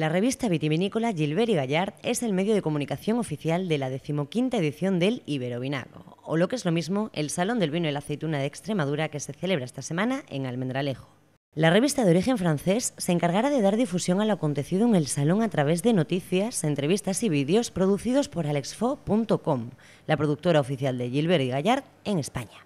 La revista vitivinícola Gilbert y Gallard es el medio de comunicación oficial de la decimoquinta edición del Iberovinaco, o lo que es lo mismo, el Salón del Vino y la Aceituna de Extremadura que se celebra esta semana en Almendralejo. La revista de origen francés se encargará de dar difusión a lo acontecido en el salón a través de noticias, entrevistas y vídeos producidos por alexfo.com, la productora oficial de Gilbert y Gallard en España.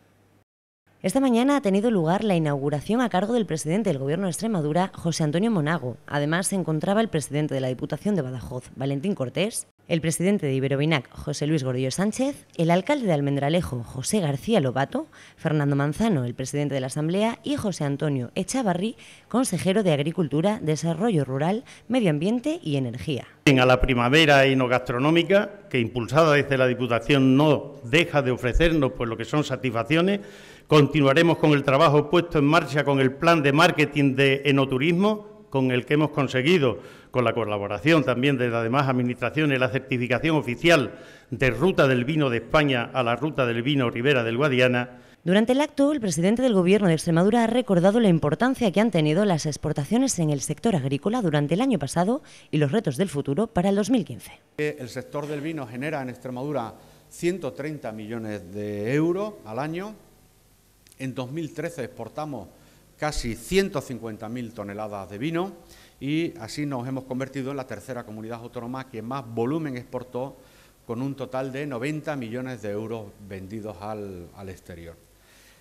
Esta mañana ha tenido lugar la inauguración a cargo del presidente del Gobierno de Extremadura, José Antonio Monago. Además, se encontraba el presidente de la Diputación de Badajoz, Valentín Cortés, el presidente de Iberovinac, José Luis Gordillo Sánchez, el alcalde de Almendralejo, José García Lobato, Fernando Manzano, el presidente de la Asamblea, y José Antonio Echavarri, consejero de Agricultura, Desarrollo Rural, Medio Ambiente y Energía. A la primavera enogastronómica, que impulsada desde la Diputación no deja de ofrecernos pues, lo que son satisfacciones, continuaremos con el trabajo puesto en marcha con el plan de marketing de enoturismo con el que hemos conseguido, con la colaboración también de las demás administraciones, la certificación oficial de Ruta del Vino de España a la Ruta del Vino Rivera del Guadiana, durante el acto, el presidente del Gobierno de Extremadura ha recordado la importancia que han tenido las exportaciones en el sector agrícola durante el año pasado y los retos del futuro para el 2015. El sector del vino genera en Extremadura 130 millones de euros al año. En 2013 exportamos casi 150.000 toneladas de vino y así nos hemos convertido en la tercera comunidad autónoma que más volumen exportó con un total de 90 millones de euros vendidos al, exterior.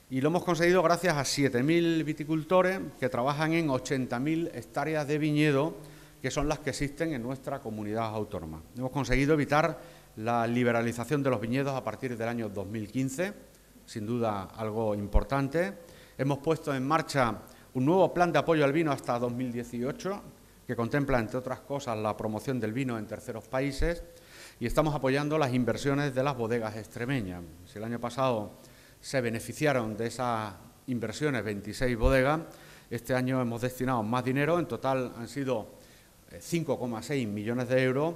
Y lo hemos conseguido gracias a 7.000 viticultores que trabajan en 80.000 hectáreas de viñedo, que son las que existen en nuestra comunidad autónoma. Hemos conseguido evitar la liberalización de los viñedos a partir del año 2015, sin duda algo importante. Hemos puesto en marcha un nuevo plan de apoyo al vino hasta 2018, que contempla, entre otras cosas, la promoción del vino en terceros países y estamos apoyando las inversiones de las bodegas extremeñas. Si el año pasado se beneficiaron de esas inversiones 26 bodegas, este año hemos destinado más dinero, en total han sido 5,6 eh, millones de euros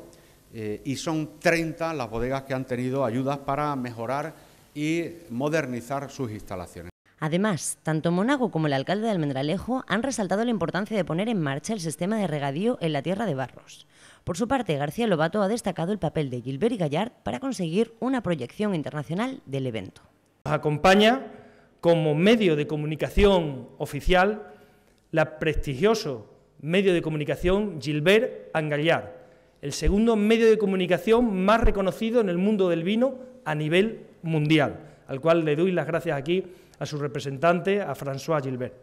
eh, y son 30 las bodegas que han tenido ayudas para mejorar y modernizar sus instalaciones. Además, tanto Monago como el alcalde de Almendralejo han resaltado la importancia de poner en marcha el sistema de regadío en la tierra de Barros. Por su parte, García Lobato ha destacado el papel de Gilbert y Gallard para conseguir una proyección internacional del evento. Nos acompaña como medio de comunicación oficial la prestigioso medio de comunicación Gilbert Angallard, el segundo medio de comunicación más reconocido en el mundo del vino a nivel mundial, al cual le doy las gracias aquí a su representante, a François Gilbert.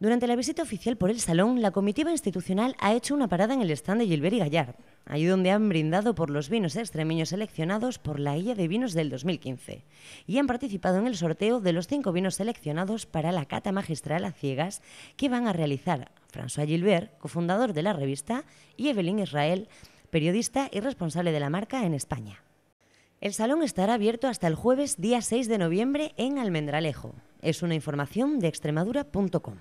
Durante la visita oficial por el salón, la comitiva institucional ha hecho una parada en el stand de Gilbert y Gallard, ahí donde han brindado por los vinos extremeños seleccionados por la guía de vinos del 2015, y han participado en el sorteo de los cinco vinos seleccionados para la cata magistral a ciegas que van a realizar François Gilbert, cofundador de la revista, y Evelyn Israel, periodista y responsable de la marca en España. El salón estará abierto hasta el jueves día 6 de noviembre en Almendralejo. Es una información de extremadura.com.